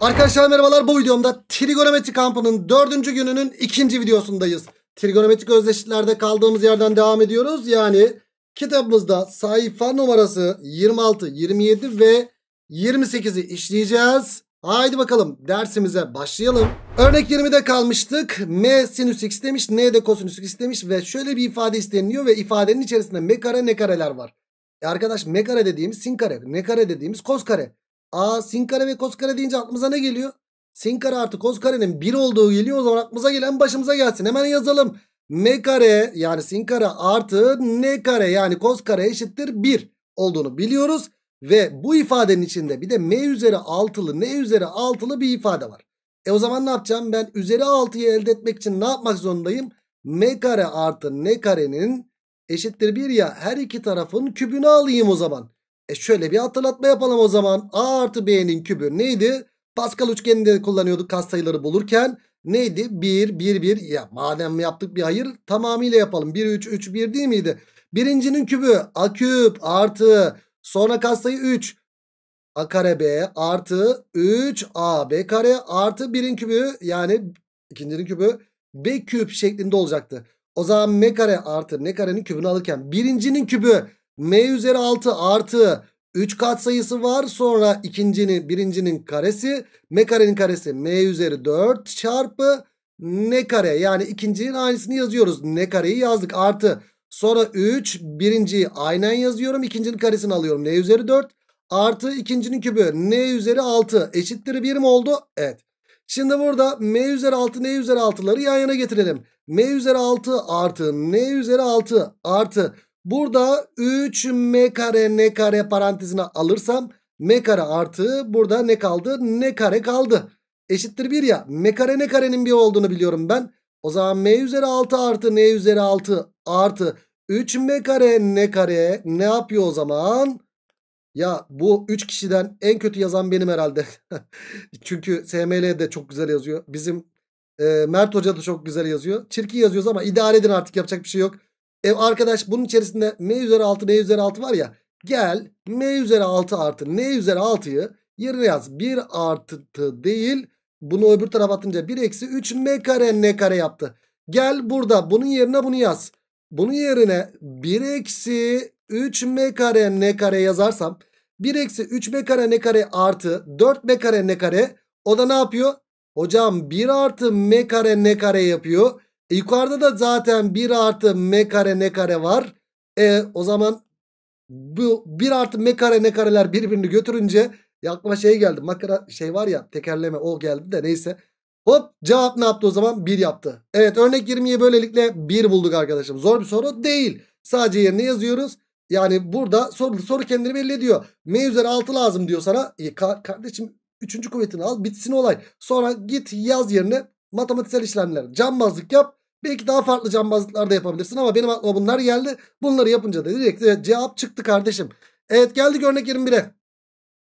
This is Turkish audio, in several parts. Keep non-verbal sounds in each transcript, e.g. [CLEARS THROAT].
Arkadaşlar merhabalar bu videomda trigonometri kampının dördüncü gününün ikinci videosundayız. Trigonometrik özdeşliklerde kaldığımız yerden devam ediyoruz. Yani kitabımızda sayfa numarası 26, 27 ve 28'i işleyeceğiz. Haydi bakalım dersimize başlayalım. Örnek 20'de kalmıştık. M sinüs x demiş, N de kosinüs x demiş ve şöyle bir ifade isteniliyor ve ifadenin içerisinde m kare ne kareler var. E arkadaş m kare dediğimiz sin kare, ne kare dediğimiz kos kare. A sin kare ve kos kare deyince aklımıza ne geliyor? Sin kare artı kos karenin 1 olduğu geliyor. O zaman aklımıza gelen başımıza gelsin. Hemen yazalım. M kare yani sin kare artı N kare yani kos kare eşittir 1 olduğunu biliyoruz. Ve bu ifadenin içinde bir de M üzeri altılı N üzeri altılı bir ifade var. E o zaman ne yapacağım? Ben üzeri 6'yı elde etmek için ne yapmak zorundayım? M kare artı N karenin eşittir 1 ya her iki tarafın kübünü alayım o zaman. E şöyle bir hatırlatma yapalım o zaman. A artı B'nin kübü neydi? Pascal üçgeninde kullanıyorduk katsayıları bulurken. Neydi? 1, 1, 1. Ya madem yaptık bir hayır tamamıyla yapalım. 1, 3, 3, 1 değil miydi? Birincinin kübü A küp artı sonra katsayı 3. A kare B artı 3 A B kare artı 1'in kübü yani ikincinin kübü B küp şeklinde olacaktı. O zaman M kare artı N karenin kübünü alırken birincinin kübü m üzeri 6 artı 3 katsayısı var. Sonra ikincinin birincinin karesi. M karenin karesi m üzeri 4 çarpı n kare. Yani ikincinin aynısını yazıyoruz. n kareyi yazdık artı. Sonra 3 birinciyi aynen yazıyorum. ikincinin karesini alıyorum. N üzeri 4 artı ikincinin kübü. N üzeri 6 eşittir 1 mi oldu? Evet. Şimdi burada m üzeri 6 n üzeri 6'ları yan yana getirelim. m üzeri 6 artı n üzeri 6 artı Burada 3m kare n kare parantezine alırsam m kare artı burada ne kaldı? n kare kaldı. Eşittir 1 ya. m kare ne karenin bir olduğunu biliyorum ben. O zaman m üzeri 6 artı n üzeri 6 artı 3m kare n kare ne yapıyor o zaman? Ya bu 3 kişiden en kötü yazan benim herhalde. [LAUGHS] Çünkü SML de çok güzel yazıyor. Bizim e, Mert Hoca da çok güzel yazıyor. Çirkin yazıyoruz ama idare edin artık yapacak bir şey yok. E arkadaş bunun içerisinde m üzeri 6 n üzeri 6 var ya. Gel m üzeri 6 artı n üzeri 6'yı yerine yaz. 1 artı değil bunu öbür tarafa atınca 1 eksi 3 m kare n kare yaptı. Gel burada bunun yerine bunu yaz. Bunun yerine 1 eksi 3 m kare n kare yazarsam 1 eksi 3 m kare n kare artı 4 m kare n kare o da ne yapıyor? Hocam 1 artı m kare n kare yapıyor. E, yukarıda da zaten 1 artı m kare ne kare var. E o zaman bu 1 artı m kare ne kareler birbirini götürünce ya şey geldi. Makara şey var ya tekerleme o geldi de neyse. Hop cevap ne yaptı o zaman? 1 yaptı. Evet örnek 20'yi böylelikle 1 bulduk arkadaşım. Zor bir soru değil. Sadece yerine yazıyoruz. Yani burada soru, soru kendini belli ediyor. M üzeri 6 lazım diyor sana. E, ka kardeşim 3. kuvvetini al bitsin olay. Sonra git yaz yerine matematiksel işlemler. Cambazlık yap. Belki daha farklı cambazlıklar da yapabilirsin ama benim aklıma bunlar geldi. Bunları yapınca da direkt cevap çıktı kardeşim. Evet geldik örnek 21'e.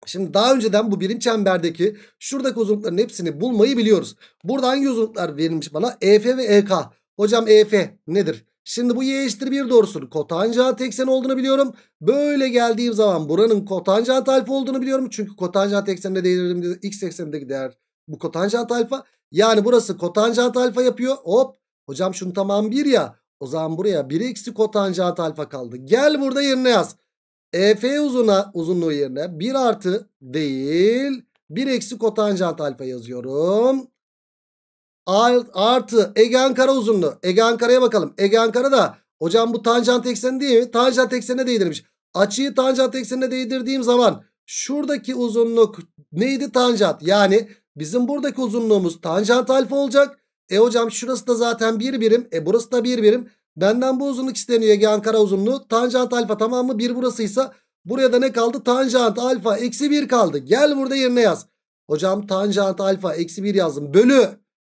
Şimdi daha önceden bu birim çemberdeki şuradaki uzunlukların hepsini bulmayı biliyoruz. Burada hangi uzunluklar verilmiş bana? EF ve EK. Hocam EF nedir? Şimdi bu y eşittir 1 doğrusunun kotanjant eksen olduğunu biliyorum. Böyle geldiğim zaman buranın kotanjant alfa olduğunu biliyorum. Çünkü kotanjant ekseninde değerim x eksenindeki değer bu kotanjant alfa. Yani burası kotanjant alfa yapıyor. Hop Hocam şunu tamam 1 ya. O zaman buraya 1 eksi kotanjant alfa kaldı. Gel burada yerine yaz. EF uzuna, uzunluğu yerine 1 artı değil 1 eksi kotanjant alfa yazıyorum. Artı egen kara uzunluğu. Egen karaya bakalım. Egen kara da hocam bu tanjant ekseni değil mi? Tanjant eksenine değdirmiş. Açıyı tanjant eksenine değdirdiğim zaman şuradaki uzunluk neydi tanjant? Yani bizim buradaki uzunluğumuz tanjant alfa olacak. E hocam şurası da zaten bir birim. E burası da bir birim. Benden bu uzunluk isteniyor Ege Ankara uzunluğu. Tanjant alfa tamam mı? Bir burasıysa buraya da ne kaldı? Tanjant alfa eksi bir kaldı. Gel burada yerine yaz. Hocam tanjant alfa eksi bir yazdım. Bölü.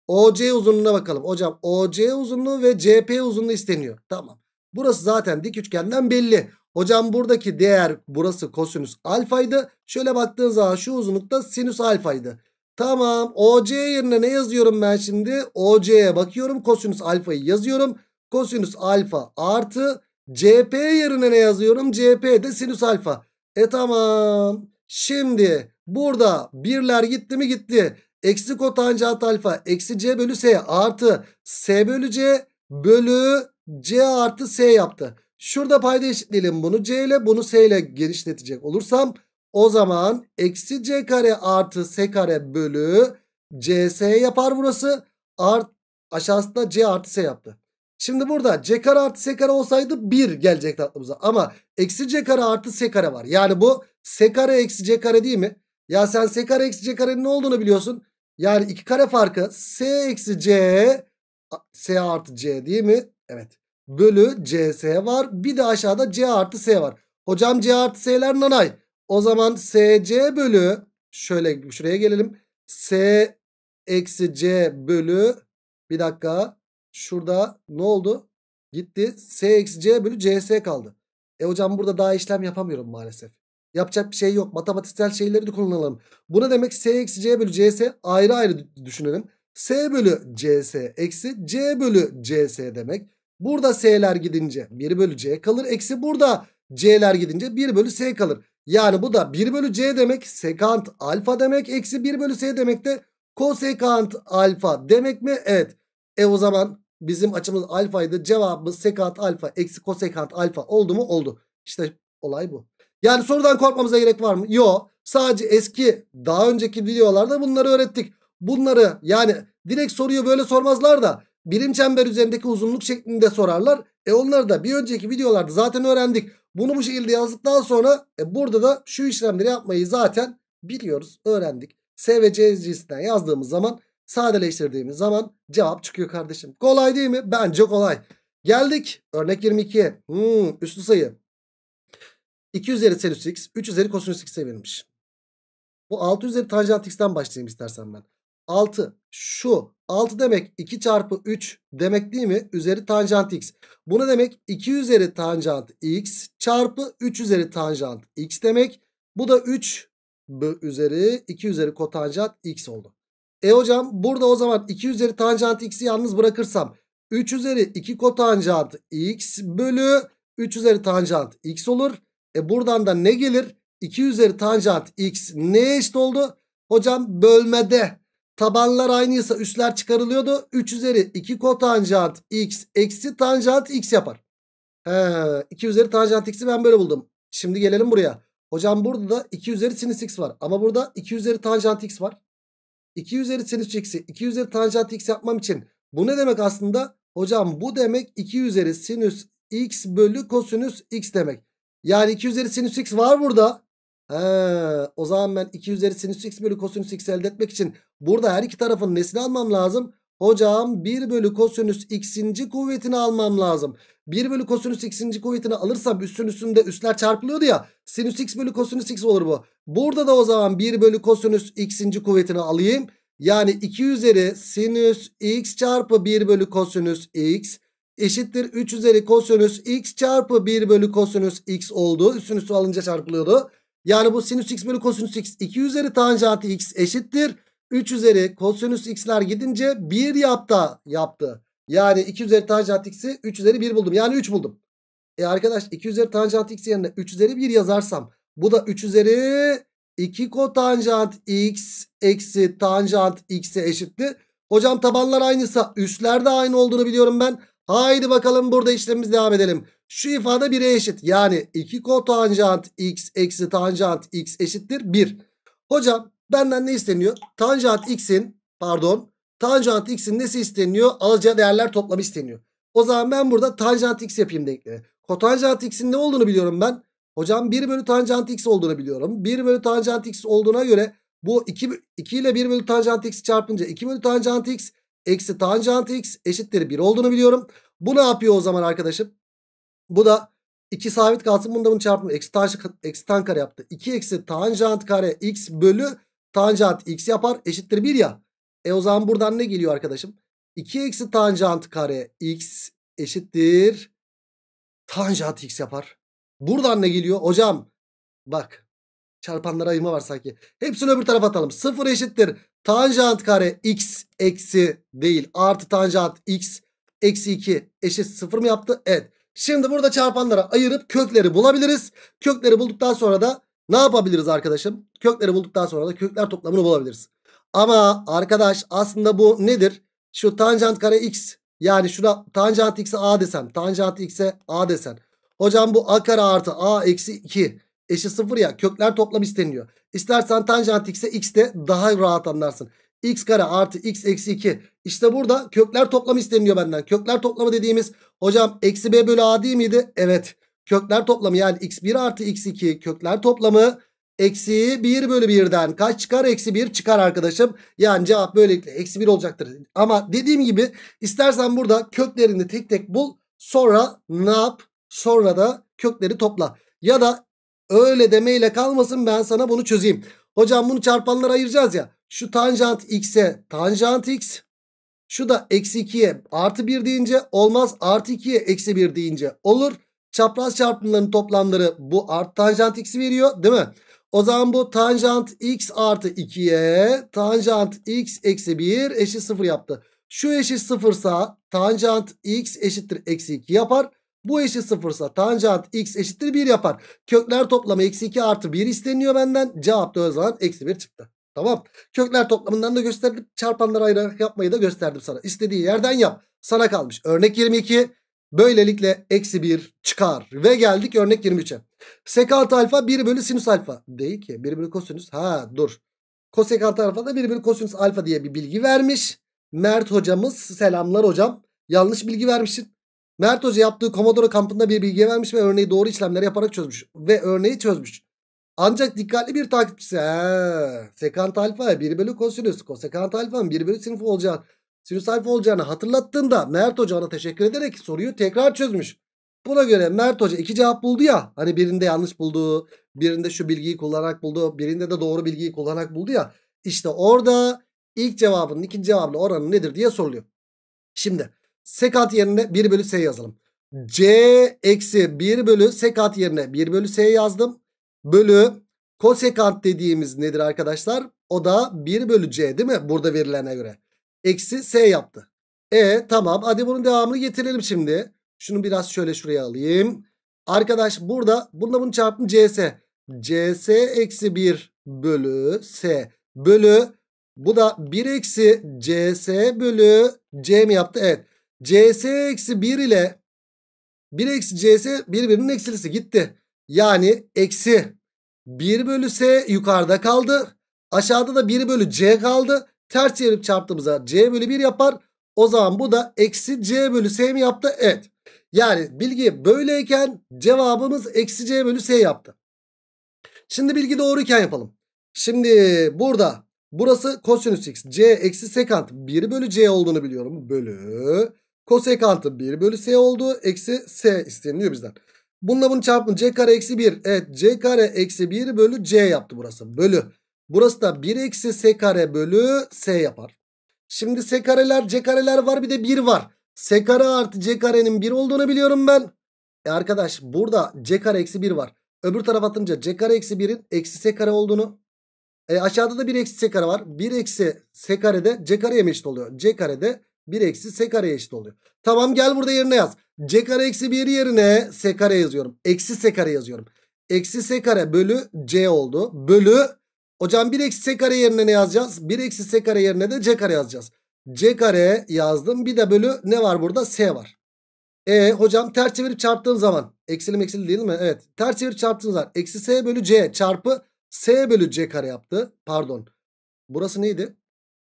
OC uzunluğuna bakalım. Hocam OC uzunluğu ve CP uzunluğu isteniyor. Tamam. Burası zaten dik üçgenden belli. Hocam buradaki değer burası kosinüs alfaydı. Şöyle baktığın zaman şu uzunlukta sinüs alfaydı. Tamam OC yerine ne yazıyorum ben şimdi? OC'ye bakıyorum. Kosinüs alfayı yazıyorum. Kosinüs alfa artı CP yerine ne yazıyorum? CP de sinüs alfa. E tamam. Şimdi burada birler gitti mi gitti. Eksi kotanjant alfa eksi C bölü S artı S bölü C bölü C artı S yaptı. Şurada payda eşitleyelim bunu C ile bunu S ile genişletecek olursam o zaman eksi c kare artı s kare bölü cs yapar burası. Art, aşağısında c artı s yaptı. Şimdi burada c kare artı s kare olsaydı 1 gelecekti aklımıza. Ama eksi c kare artı s kare var. Yani bu s kare eksi c kare değil mi? Ya sen s kare eksi c karenin ne olduğunu biliyorsun. Yani iki kare farkı s eksi c s artı c değil mi? Evet. Bölü cs var. Bir de aşağıda c artı s var. Hocam c artı s'ler nanay. O zaman SC bölü şöyle şuraya gelelim. S eksi C bölü bir dakika şurada ne oldu? Gitti. S eksi C bölü CS kaldı. E hocam burada daha işlem yapamıyorum maalesef. Yapacak bir şey yok. Matematiksel şeyleri de kullanalım. Bu ne demek? S eksi C bölü CS ayrı ayrı düşünelim. S bölü CS eksi C bölü CS demek. Burada S'ler gidince 1 bölü C kalır. Eksi burada C'ler gidince 1 bölü S kalır. Yani bu da 1 bölü c demek sekant alfa demek eksi 1 bölü s demek de kosekant alfa demek mi? Evet. E o zaman bizim açımız alfaydı cevabımız sekant alfa eksi kosekant alfa oldu mu? Oldu. İşte olay bu. Yani sorudan korkmamıza gerek var mı? Yok. Sadece eski daha önceki videolarda bunları öğrettik. Bunları yani direkt soruyu böyle sormazlar da birim çember üzerindeki uzunluk şeklinde sorarlar. E onları da bir önceki videolarda zaten öğrendik. Bunu bu şekilde yazdıktan sonra e burada da şu işlemleri yapmayı zaten biliyoruz, öğrendik. S ve C cinsinden yazdığımız zaman, sadeleştirdiğimiz zaman cevap çıkıyor kardeşim. Kolay değil mi? Bence kolay. Geldik örnek 22. Hmm, üstü sayı. 2 üzeri sinüs x, 3 üzeri kosinüs x'e verilmiş. Bu 6 üzeri tanjant x'ten başlayayım istersen ben. 6 şu 6 demek 2 çarpı 3 demek değil mi? Üzeri tanjant x. Bu ne demek? 2 üzeri tanjant x çarpı 3 üzeri tanjant x demek. Bu da 3 üzeri 2 üzeri kotanjant x oldu. E hocam burada o zaman 2 üzeri tanjant x'i yalnız bırakırsam 3 üzeri 2 kotanjant x bölü 3 üzeri tanjant x olur. E buradan da ne gelir? 2 üzeri tanjant x neye eşit oldu? Hocam bölmede Tabanlar aynıysa üstler çıkarılıyordu. 3 üzeri 2 kotanjant x eksi tanjant x yapar. He, 2 üzeri tanjant x'i ben böyle buldum. Şimdi gelelim buraya. Hocam burada da 2 üzeri sinüs x var. Ama burada 2 üzeri tanjant x var. 2 üzeri sinüs x'i 2 üzeri tanjant x yapmam için. Bu ne demek aslında? Hocam bu demek 2 üzeri sinüs x bölü kosinüs x demek. Yani 2 üzeri sinüs x var burada. He, o zaman ben 2 üzeri sinüs x bölü kosinüs x elde etmek için Burada her iki tarafın nesini almam lazım? Hocam 1 bölü kosinüs x'inci kuvvetini almam lazım. 1 bölü kosinüs x'inci kuvvetini alırsam üstün üstünde üstler çarpılıyordu ya. Sinüs x bölü kosinüs x olur bu. Burada da o zaman 1 bölü kosinüs x'inci kuvvetini alayım. Yani 2 üzeri sinüs x çarpı 1 bölü kosinüs x eşittir 3 üzeri kosinüs x çarpı 1 bölü kosinüs x oldu. Üstün üstü alınca çarpılıyordu. Yani bu sinüs x bölü kosinüs x 2 üzeri tanjant x eşittir 3 üzeri kosinüs x'ler gidince 1 yaptı. yaptı. Yani 2 üzeri tanjant x'i 3 üzeri 1 buldum. Yani 3 buldum. E arkadaş 2 üzeri tanjant x yerine 3 üzeri 1 yazarsam bu da 3 üzeri 2 kotanjant x eksi tanjant x'e eşitti. Hocam tabanlar aynıysa üstler de aynı olduğunu biliyorum ben. Haydi bakalım burada işlemimiz devam edelim. Şu ifade 1'e eşit. Yani 2 kotanjant x eksi tanjant x eşittir 1. Hocam Benden ne isteniyor? Tanjant x'in pardon tanjant x'in nesi isteniyor? Alacağı değerler toplamı isteniyor. O zaman ben burada tanjant x yapayım denklemi. Kotanjant x'in ne olduğunu biliyorum ben. Hocam 1 bölü tanjant x olduğunu biliyorum. 1 bölü tanjant x olduğuna göre bu 2, 2 ile 1 bölü tanjant x çarpınca 2 bölü tanjant x eksi tanjant x eşittir 1 olduğunu biliyorum. Bu ne yapıyor o zaman arkadaşım? Bu da 2 sabit kalsın. da bunu çarpımı eksi, tan, eksi tan kare yaptı. 2 eksi tanjant kare x bölü tanjant x yapar eşittir 1 ya. E o zaman buradan ne geliyor arkadaşım? 2 eksi tanjant kare x eşittir tanjant x yapar. Buradan ne geliyor? Hocam bak çarpanlara ayırma var sanki. Hepsini öbür tarafa atalım. 0 eşittir tanjant kare x eksi değil artı tanjant x eksi 2 eşit 0 mı yaptı? Evet. Şimdi burada çarpanlara ayırıp kökleri bulabiliriz. Kökleri bulduktan sonra da ne yapabiliriz arkadaşım? Kökleri bulduktan sonra da kökler toplamını bulabiliriz. Ama arkadaş aslında bu nedir? Şu tanjant kare x yani şuna tanjant x'e a desem. Tanjant x'e a desen. Hocam bu a kare artı a eksi 2 eşi 0 ya kökler toplamı isteniyor. İstersen tanjant x'e x de daha rahat anlarsın. x kare artı x eksi 2. İşte burada kökler toplamı isteniyor benden. Kökler toplamı dediğimiz hocam eksi b bölü a değil miydi? Evet kökler toplamı yani x1 artı x2 kökler toplamı eksi 1 bölü 1'den kaç çıkar? Eksi 1 çıkar arkadaşım. Yani cevap böylelikle eksi 1 olacaktır. Ama dediğim gibi istersen burada köklerini tek tek bul. Sonra ne yap? Sonra da kökleri topla. Ya da öyle demeyle kalmasın ben sana bunu çözeyim. Hocam bunu çarpanlara ayıracağız ya. Şu tanjant x'e tanjant x. Şu da eksi 2'ye artı 1 deyince olmaz. Artı 2'ye eksi 1 deyince olur. Çapraz çarpımların toplamları bu art tanjant x'i veriyor değil mi? O zaman bu tanjant x artı 2'ye tanjant x eksi 1 eşit 0 yaptı. Şu eşit 0 sa tanjant x eşittir eksi 2 yapar. Bu eşit 0 sa tanjant x eşittir 1 yapar. Kökler toplamı eksi 2 artı 1 isteniyor benden. Cevap da o zaman eksi 1 çıktı. Tamam. Kökler toplamından da gösterdim. Çarpanları ayırarak yapmayı da gösterdim sana. İstediği yerden yap. Sana kalmış. Örnek 22. Böylelikle eksi 1 çıkar. Ve geldik örnek 23'e. Sekant alfa 1 bölü sinüs alfa. Değil ki 1 bölü kosinüs. Ha dur. Kosekant alfa da 1 bölü kosinüs alfa diye bir bilgi vermiş. Mert hocamız selamlar hocam. Yanlış bilgi vermişsin. Mert Hoca yaptığı Komodoro kampında bir bilgi vermiş ve örneği doğru işlemler yaparak çözmüş. Ve örneği çözmüş. Ancak dikkatli bir takipçisi. He, sekant alfa 1 bölü kosinüs. Kosekant alfa 1 bölü sinüs olacak sinüs alfa olacağını hatırlattığında Mert Hoca ona teşekkür ederek soruyu tekrar çözmüş. Buna göre Mert Hoca iki cevap buldu ya. Hani birinde yanlış buldu, birinde şu bilgiyi kullanarak buldu, birinde de doğru bilgiyi kullanarak buldu ya. İşte orada ilk cevabının ikinci cevabının oranı nedir diye soruluyor. Şimdi sekat yerine 1 bölü s yazalım. C eksi 1 bölü sekat yerine 1 bölü s yazdım. Bölü kosekant dediğimiz nedir arkadaşlar? O da 1 bölü c değil mi? Burada verilene göre. Eksi S yaptı. E tamam hadi bunun devamını getirelim şimdi. Şunu biraz şöyle şuraya alayım. Arkadaş burada bununla bunu çarptım CS. CS eksi 1 bölü S bölü bu da 1 eksi CS bölü C mi yaptı? Evet. CS eksi 1 ile 1 eksi CS birbirinin eksilisi gitti. Yani eksi 1 bölü S yukarıda kaldı. Aşağıda da 1 bölü C kaldı. Ters çevirip çarptığımızda c bölü 1 yapar. O zaman bu da eksi c bölü s mi yaptı? Evet. Yani bilgi böyleyken cevabımız eksi c bölü s yaptı. Şimdi bilgi doğruyken yapalım. Şimdi burada burası kosinüs x. c eksi sekant 1 bölü c olduğunu biliyorum. Bölü. Kosekantı 1 bölü s oldu. Eksi s isteniliyor bizden. Bununla bunu çarpın. c kare eksi 1. Evet c kare eksi 1 bölü c yaptı burası. Bölü. Burası da 1 eksi s kare bölü s yapar. Şimdi s kareler c kareler var bir de 1 var. S kare artı c karenin 1 olduğunu biliyorum ben. E arkadaş burada c kare eksi 1 var. Öbür tarafa atınca c kare eksi 1'in eksi s kare olduğunu. E aşağıda da 1 eksi s kare var. 1 eksi s kare de c kareye eşit oluyor. C kare de 1 eksi s kareye eşit oluyor. Tamam gel burada yerine yaz. C kare eksi 1 yerine s kare yazıyorum. Eksi s kare yazıyorum. Eksi s kare bölü c oldu. Bölü Hocam 1 eksi s kare yerine ne yazacağız? 1 eksi s kare yerine de c kare yazacağız. c kare yazdım. Bir de bölü ne var burada? s var. E hocam ters çevirip çarptığım zaman eksili eksili değil mi? Evet. Ters çevirip çarptığım zaman eksi s bölü c çarpı s bölü c kare yaptı. Pardon. Burası neydi?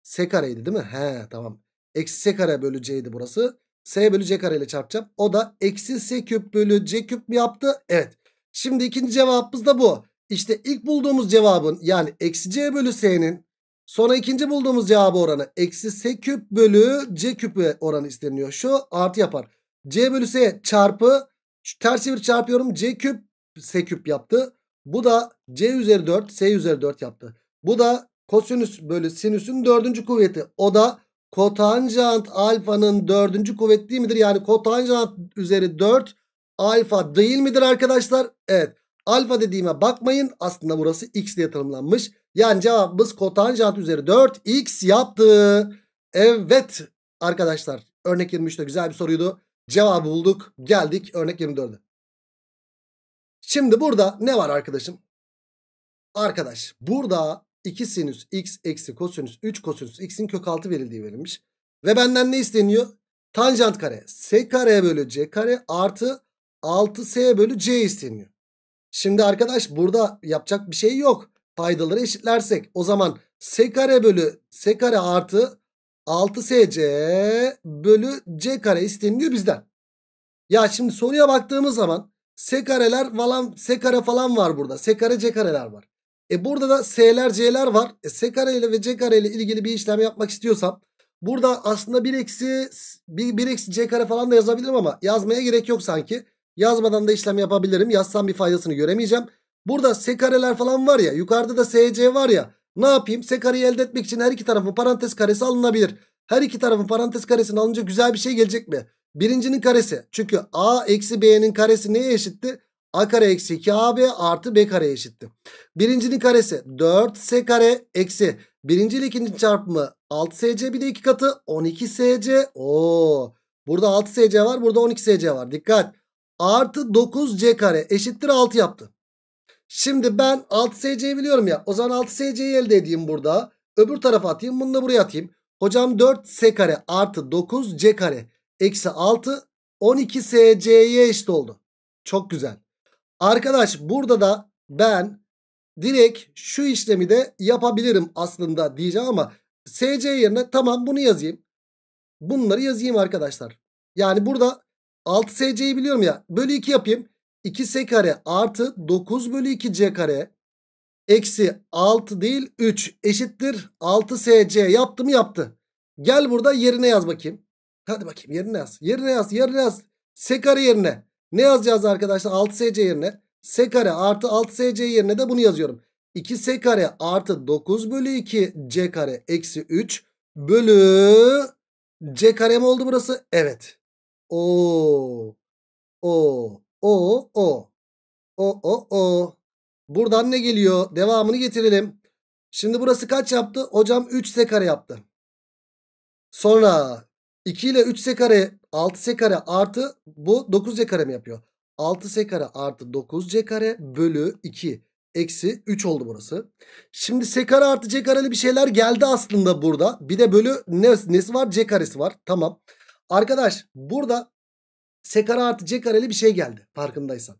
s kareydi değil mi? He tamam. Eksi s kare bölü c'ydi burası. s bölü c kare ile çarpacağım. O da eksi s küp bölü c küp mü yaptı? Evet. Şimdi ikinci cevabımız da bu. İşte ilk bulduğumuz cevabın yani eksi c bölü s'nin sonra ikinci bulduğumuz cevabı oranı eksi s küp bölü c küp oranı isteniyor. Şu artı yapar. c bölü s çarpı şu ters çevir çarpıyorum c küp s küp yaptı. Bu da c üzeri 4 s üzeri 4 yaptı. Bu da kosinüs bölü sinüsün dördüncü kuvveti. O da kotanjant alfanın dördüncü kuvveti değil midir? Yani kotanjant üzeri 4 alfa değil midir arkadaşlar? Evet. Alfa dediğime bakmayın. Aslında burası x diye tanımlanmış. Yani cevabımız kotanjant üzeri 4 x yaptı. Evet arkadaşlar örnek 23'te güzel bir soruydu. Cevabı bulduk. Geldik örnek 24'e. Şimdi burada ne var arkadaşım? Arkadaş burada 2 sinüs x eksi kosinüs 3 kosinüs x'in kök altı verildiği verilmiş. Ve benden ne isteniyor? Tanjant kare s kare bölü c kare artı 6s bölü c isteniyor. Şimdi arkadaş burada yapacak bir şey yok. Paydaları eşitlersek o zaman s kare bölü s kare artı 6sc bölü c kare isteniliyor bizden. Ya şimdi soruya baktığımız zaman s kareler falan s kare falan var burada. S kare c kareler var. E burada da s'ler c'ler var. E s kareyle ve c kareyle ilgili bir işlem yapmak istiyorsam burada aslında 1 eksi 1, 1 eksi c kare falan da yazabilirim ama yazmaya gerek yok sanki. Yazmadan da işlem yapabilirim. Yazsam bir faydasını göremeyeceğim. Burada S kareler falan var ya. Yukarıda da SC var ya. Ne yapayım? S kareyi elde etmek için her iki tarafın parantez karesi alınabilir. Her iki tarafın parantez karesini alınca güzel bir şey gelecek mi? Birincinin karesi. Çünkü A eksi B'nin karesi neye eşitti? A kare eksi 2AB artı B kare eşitti. Birincinin karesi 4S kare eksi. Birinci ile ikincinin çarpımı 6SC bir de iki katı 12SC. Oo. Burada 6SC var burada 12SC var. Dikkat artı 9c kare eşittir 6 yaptı. Şimdi ben 6SC'yi biliyorum ya. O zaman 6SC'yi elde edeyim burada. Öbür tarafa atayım. Bunu da buraya atayım. Hocam 4S kare artı 9C kare eksi 6 12SC'ye eşit oldu. Çok güzel. Arkadaş burada da ben direkt şu işlemi de yapabilirim aslında diyeceğim ama SC yerine tamam bunu yazayım. Bunları yazayım arkadaşlar. Yani burada 6SC'yi biliyorum ya. Bölü 2 yapayım. 2S kare artı 9 bölü 2C kare eksi 6 değil 3 eşittir 6SC yaptı mı yaptı. Gel burada yerine yaz bakayım. Hadi bakayım yerine yaz. Yerine yaz. Yerine yaz. S kare yerine. Ne yazacağız arkadaşlar? 6SC yerine. S kare artı 6SC yerine de bunu yazıyorum. 2S kare artı 9 bölü 2 C kare eksi 3 bölü C kare mi oldu burası? Evet. O. O. O. O. O. O. O. Buradan ne geliyor? Devamını getirelim. Şimdi burası kaç yaptı? Hocam 3 s kare yaptı. Sonra 2 ile 3 s kare 6 s kare artı bu 9 c kare mi yapıyor? 6 s kare artı 9 c kare bölü 2 eksi 3 oldu burası. Şimdi s kare artı c kareli bir şeyler geldi aslında burada. Bir de bölü ne, nesi var? c karesi var. Tamam. Tamam. Arkadaş burada S kare artı C kareli bir şey geldi farkındaysan.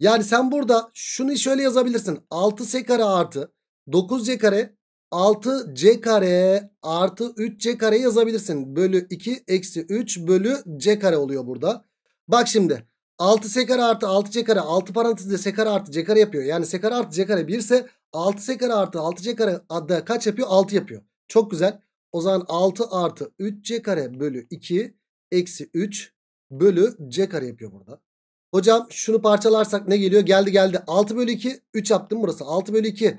Yani sen burada şunu şöyle yazabilirsin. 6 S kare artı 9 C kare 6 C kare artı 3 C kare yazabilirsin. Bölü 2 eksi 3 bölü C kare oluyor burada. Bak şimdi 6 S kare artı 6 C kare 6 parantezde S kare artı C kare yapıyor. Yani S kare artı C kare 1 ise 6 S kare artı 6 C kare adda kaç yapıyor? 6 yapıyor. Çok güzel. O zaman 6 artı 3 C kare bölü 2 eksi 3 bölü c kare yapıyor burada. Hocam şunu parçalarsak ne geliyor? Geldi geldi. 6 bölü 2 3 yaptım burası. 6 bölü 2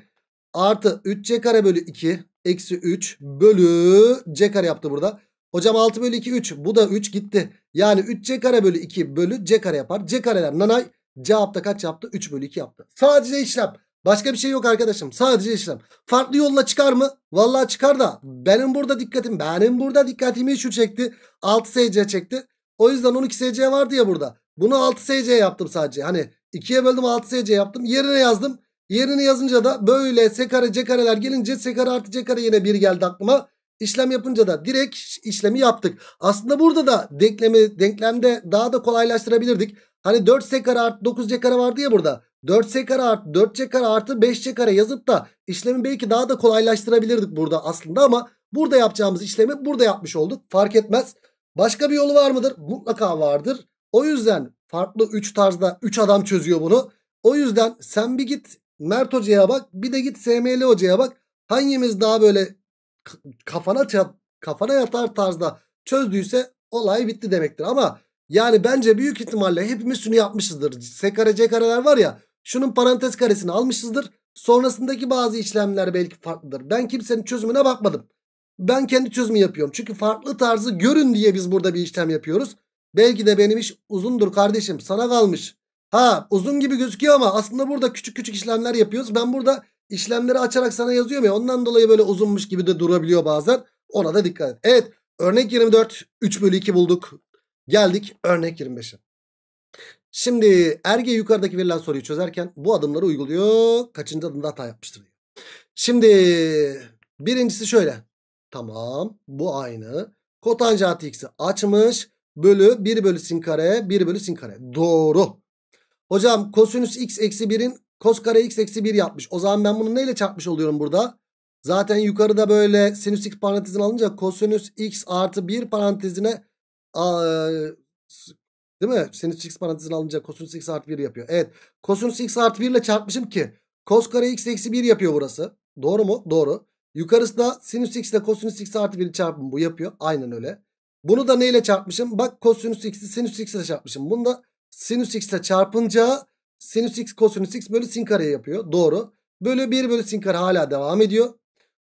artı 3c kare bölü 2 eksi 3 bölü c kare yaptı burada. Hocam 6 bölü 2 3 bu da 3 gitti. Yani 3c kare bölü 2 bölü c kare yapar. c kareler nanay cevapta kaç yaptı? 3 bölü 2 yaptı. Sadece işlem. Başka bir şey yok arkadaşım. Sadece işlem. Farklı yolla çıkar mı? Vallahi çıkar da benim burada dikkatim benim burada dikkatimi şu çekti. 6 SC çekti. O yüzden 12 SC vardı ya burada. Bunu 6 SC yaptım sadece. Hani 2'ye böldüm 6 SC yaptım. Yerine yazdım. Yerini yazınca da böyle S kare C kareler gelince S kare artı C kare yine 1 geldi aklıma. İşlem yapınca da direkt işlemi yaptık. Aslında burada da denklemi denklemde daha da kolaylaştırabilirdik. Hani 4 S kare artı 9 C kare vardı ya burada. 4c kare artı 4c kare artı 5c kare yazıp da işlemi belki daha da kolaylaştırabilirdik burada aslında ama burada yapacağımız işlemi burada yapmış olduk. Fark etmez. Başka bir yolu var mıdır? Mutlaka vardır. O yüzden farklı 3 tarzda 3 adam çözüyor bunu. O yüzden sen bir git Mert Hoca'ya bak bir de git SML Hoca'ya bak. Hangimiz daha böyle kafana kafana yatar tarzda çözdüyse olay bitti demektir. Ama yani bence büyük ihtimalle hepimiz şunu yapmışızdır. S kare C kareler var ya Şunun parantez karesini almışızdır. Sonrasındaki bazı işlemler belki farklıdır. Ben kimsenin çözümüne bakmadım. Ben kendi çözümü yapıyorum. Çünkü farklı tarzı görün diye biz burada bir işlem yapıyoruz. Belki de benim iş uzundur kardeşim. Sana kalmış. Ha uzun gibi gözüküyor ama aslında burada küçük küçük işlemler yapıyoruz. Ben burada işlemleri açarak sana yazıyorum ya. Ondan dolayı böyle uzunmuş gibi de durabiliyor bazen. Ona da dikkat et. Evet örnek 24 3 bölü 2 bulduk. Geldik örnek 25'e. Şimdi Erge yukarıdaki verilen soruyu çözerken bu adımları uyguluyor. Kaçıncı adımda hata yapmıştır diyor. Şimdi birincisi şöyle. Tamam bu aynı. Kotanjantı x'i açmış. Bölü 1 bölü sin kare 1 bölü sin kare. Doğru. Hocam kosinüs x eksi 1'in kos kare x eksi 1 yapmış. O zaman ben bunu neyle çarpmış oluyorum burada? Zaten yukarıda böyle sinüs x parantezini alınca kosinüs x artı 1 parantezine Değil mi? Sinüs x parantezine alınca kosinüs x artı 1 yapıyor. Evet. Kosinüs x artı 1 ile çarpmışım ki. Kos kare x eksi 1 yapıyor burası. Doğru mu? Doğru. Yukarısı da sinüs x ile kosinüs x artı 1'i çarpın bu yapıyor. Aynen öyle. Bunu da neyle çarpmışım? Bak kosinüs x'i sinüs x ile çarpmışım. Bunu da sinüs x ile çarpınca sinüs x kosinüs x bölü sin kare yapıyor. Doğru. Bölü 1 bölü sin kare hala devam ediyor.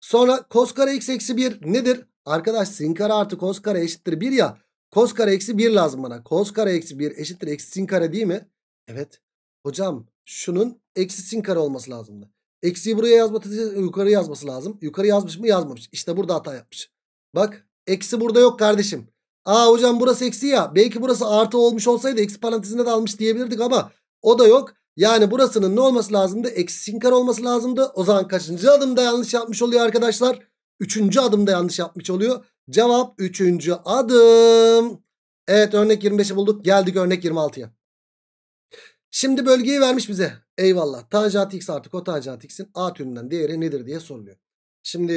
Sonra kos kare x eksi 1 nedir? Arkadaş sin kare artı kos kare eşittir 1 ya. Kos kare eksi 1 lazım bana. Kos kare eksi 1 eşittir eksi sin kare değil mi? Evet. Hocam şunun eksi sin kare olması lazımdı. Eksi buraya yazması yukarı yazması lazım. Yukarı yazmış mı yazmamış. İşte burada hata yapmış. Bak eksi burada yok kardeşim. Aa hocam burası eksi ya. Belki burası artı olmuş olsaydı eksi parantezinde de almış diyebilirdik ama o da yok. Yani burasının ne olması lazımdı? Eksi sin kare olması lazımdı. O zaman kaçıncı adımda yanlış yapmış oluyor arkadaşlar? Üçüncü adımda yanlış yapmış oluyor. Cevap 3. adım. Evet örnek 25'i bulduk. Geldik örnek 26'ya. Şimdi bölgeyi vermiş bize. Eyvallah. Tanjant x artı kotanjant x'in a türünden değeri nedir diye soruluyor. Şimdi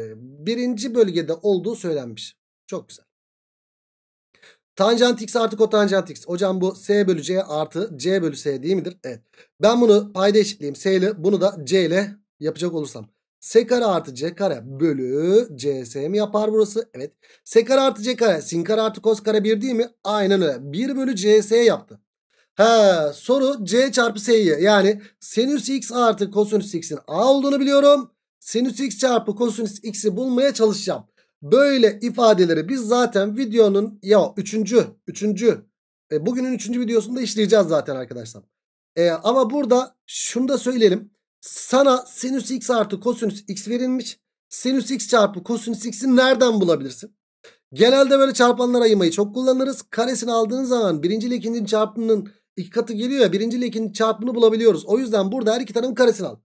e, birinci bölgede olduğu söylenmiş. Çok güzel. Tanjant x artı kotanjant x. Hocam bu s bölü c artı c bölü s değil midir? Evet. Ben bunu payda eşitleyeyim s ile bunu da c ile yapacak olursam. S kare artı C kare bölü CS mi yapar burası? Evet. S kare artı C kare sin kare artı kos kare 1 değil mi? Aynen öyle. 1 bölü CS yaptı. Ha soru C çarpı S'yi yani sinüs x artı kosinüs x'in a olduğunu biliyorum. Sinüs x çarpı kosinüs x'i bulmaya çalışacağım. Böyle ifadeleri biz zaten videonun ya 3. 3. E, bugünün 3. videosunda işleyeceğiz zaten arkadaşlar. E, ama burada şunu da söyleyelim. Sana sinüs x artı kosinüs x verilmiş. Sinüs x çarpı kosinüs x'i nereden bulabilirsin? Genelde böyle çarpanlar ayırmayı çok kullanırız. Karesini aldığın zaman birinci ile ikinci çarpımının iki katı geliyor ya. Birinci ile ikinci çarpımını bulabiliyoruz. O yüzden burada her iki tarafın karesini al.